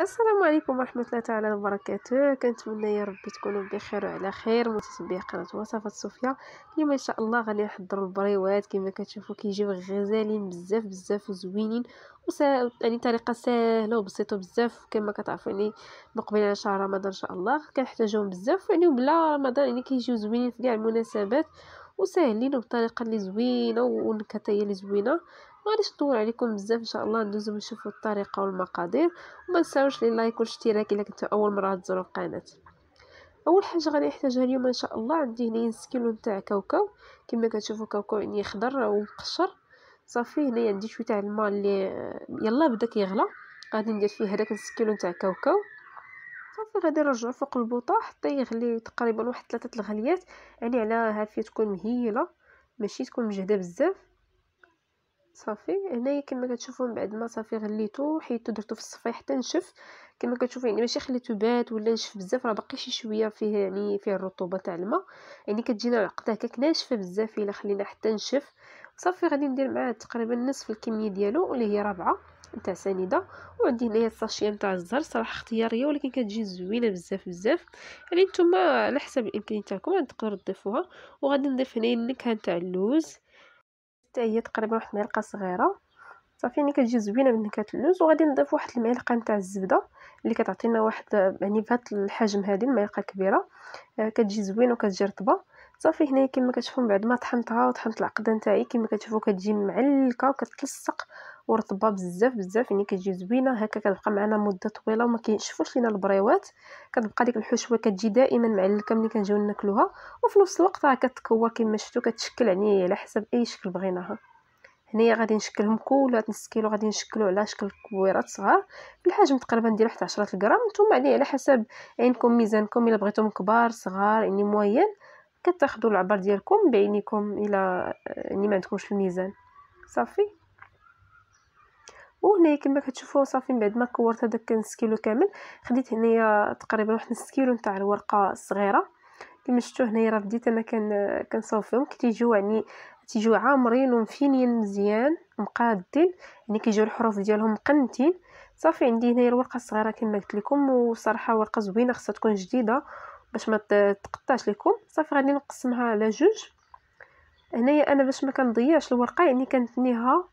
السلام عليكم ورحمة الله تعالى وبركاته كنتمنى يا ربي تكونوا بخير وعلى خير متتبعي قناة وصفات صوفيا اليوم ان شاء الله غادي نحضر البريوات كما كتشوفوا كيجيو غزالين بزاف بزاف وزوينين وسا... يعني طريقه سهله وبسيطه بزاف كما كتعرفوا يعني مقبل على شهر رمضان ان شاء الله كنحتاجهم بزاف يعني بلا رمضان يعني كيجيو زوينين في كاع المناسبات وساهلين بطريقه اللي زوينه ونكهه اللي زوينه غاديش نطول عليكم بزاف ان شاء الله ندوزو نشوفوا الطريقه والمقادير وما تنساوش لي لايك والاشتراك الا كنتو اول مره تزوروا القناه اول حاجه غنحتاجها اليوم ان شاء الله عندي هنا نص كيلو نتاع كاوكاو كما كتشوفوا كاوكاو يعني خضر ومقشر صافي هنايا عندي شويه تاع الماء اللي يلا بدا كيغلى غادي ندير فيه هذاك نص كيلو نتاع كاوكاو صافي غادي نرجعو فوق البوطه حتى يغلي تقريبا واحد ثلاثه الغليات يعني على هافيه تكون مهيله ماشي تكون مجهده بزاف صافي هنايا كما كتشوفوا من بعد ما صافي غليتو حيتو درتو في الصفاي حتى نشف كما كتشوفوا يعني ماشي خليتو بات ولا نشف بزاف راه باقي شي شويه فيه يعني فيه الرطوبه تاع الماء يعني كتجينا العقده هكاك ناشفه بزاف الا خلينا حتى نشف صافي غادي ندير معاه تقريبا نصف الكميه ديالو اللي هي رابعه نتاع سنيده وعندي هنايا الساشيه نتاع الزهر صراحه اختياريه ولكن كتجي زوينه بزاف بزاف يعني نتوما على حسب الامكانيات تاعكم تقدروا تضيفوها وغادي نضيف هنايا النكهه نتاع اللوز حتى هي تقريبا واحد المعلقه صغيره صافي ملي يعني كتجي زوينه من نكهه اللوز وغادي نضيف واحد المعلقه نتاع الزبده اللي كتعطينا واحد يعني فهاد الحجم هذه المعلقه كبيره آه، كتجي زوينه وكتجي رطبه صافي هنايا كما كتشوفوا بعد ما طحنتها وطحنت العقده نتاعي كما كتشوفوا كتجي معلكه وكتلصق ورطبه بزاف بزاف يعني كتجي زوينه هكا كتبقى معنا مده طويله وما كينشفوش لينا البريوات كتبقى ديك الحشوه كتجي دائما معلكه ملي كنجيو ناكلوها وفي نفس الوقت راه كتكور كما شفتوا كتشكل يعني على حسب اي شكل بغيناها هنايا غادي نشكلهم نص كيلو غادي نشكلو على شكل كويرات صغار بالحجم تقريبا ديال حتى 10 غرام نتوما عليه على حسب عينكم ميزانكم الا بغيتوهم كبار صغار يعني موين كتاخذوا العبر ديالكم بعينيكم الى آه، يعني ما عندكمش الميزان صافي وهنا كما كتشوفوا صافي من بعد ما كورت هذاك نص كيلو كامل خديت هنايا تقريبا واحد نص كيلو نتاع الورقه الصغيره كما شفتوا هنايا راه بديت انا كان آه، كنصاوب فيهم كتيجيو يعني تيجيو عامرين ومفينين مزيان مقادين يعني كيجيو الحروف ديالهم مقنتين صافي عندي هنايا الورقه الصغيره كما قلت لكم وصراحه ورقه زوينه خاصها تكون جديده باش ما تقطعش لكم صافي غادي نقسمها على جوج هنايا انا باش ما كنضيعش الورقه يعني كنثنيها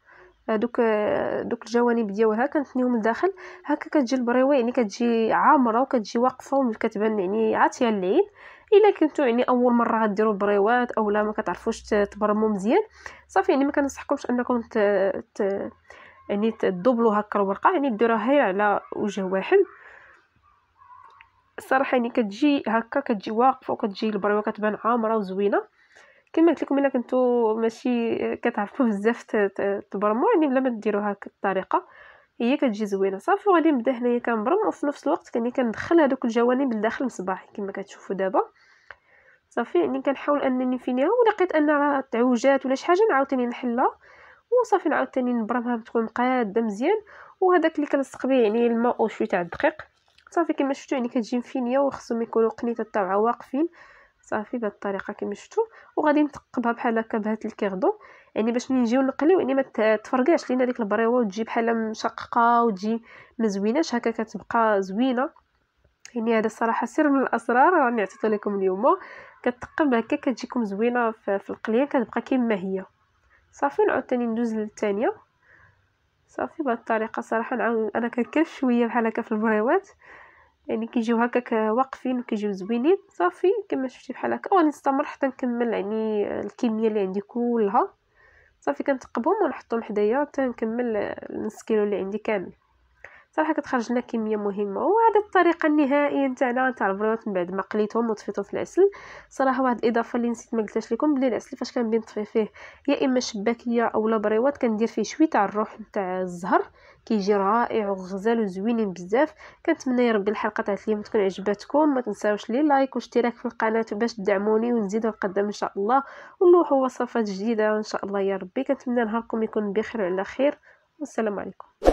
آه، دوك آه، دوك الجوانب ديالها كنثنيهم لداخل هكا كتجي البريوه يعني كتجي عامره وكتجي واقفه وكتبان يعني عاتيه العين الا كنتو يعني اول مره غديروا بريوات اولا ما كتعرفوش تبرموا مزيان صافي يعني ما كنصحكمش انكم ت... ت... يعني تدبلوا هكا الورقه يعني ديروها غير على وجه واحد الصراحه يعني كتجي هكا كتجي واقفه وكتجي البريوه كتبان عامره وزوينه كما قلت لكم الا كنتو ماشي كتعرفوا بزاف تبرموا يعني بلا ما ديروا هكا الطريقه هي كتجي زوينه صافي وغادي نبدا هنايا كنبرم وفي نفس الوقت كاني كندخل هذوك الجوانب لداخل مصباحي كما كتشوفوا دابا صافي يعني كنحاول انني نهايه ولقيت ان راه تعوجات ولا شي حاجه نعاود ثاني نحلها وصافي نعاود تاني نبرمها بتكون قاده مزيان وهذاك اللي كنلصق به يعني الماء وشويه تاع الدقيق صافي كما شفتوا يعني كتجي مفينيه وخصهم يكونوا قنيت الطبعه واقفين صافي بهاد الطريقه كما شفتوا وغادي نثقبها بحال هكا بهاد الكيردو يعني باش ملي نجيو نقليو يعني ما تفرقعش لينا ديك البريوه وتجي بحال مشققه وتجي ما زويناش هكا كتبقى زوينه يعني هذا الصراحه سر من الاسرار راني عطيتو لكم اليوم كتقب هكا كتجيكم زوينه في القليه كتبقى كما هي صافي نعاود تاني ندوز للثانيه صافي بهاد الطريقه صراحه انا كنكرف شويه بحال هكا في البريوات يعني كيجيو هكاك واقفين وكيجيو زوينين صافي كما شفتي بحال هكا نستمر حتى نكمل يعني الكميه اللي عندي كلها صافي كنتقبهم ونحطهم حدايا حتى نكمل نص كيلو اللي عندي كامل صراحه كتخرج لنا كميه مهمه وهذا الطريقه النهائيه نتاعنا نتاع البروت من بعد ما قليتهم وطفيتهم في العسل صراحه واحد الاضافه اللي نسيت ما قلتهاش لكم بلي العسل فاش كان نطفي فيه يا اما شباكيه اولا بريوات كندير فيه شويه تاع الروح نتاع الزهر كيجي رائع وغزال وزوينين بزاف كنتمنى يا ربي الحلقه تاع اليوم تكون عجبتكم ما تنساوش لي لايك واشتراك في القناه باش تدعموني ونزيدو القدام ان شاء الله ونلوحوا وصفات جديده ان شاء الله يا ربي كنتمنى نهاركم يكون بخير وعلى خير والسلام عليكم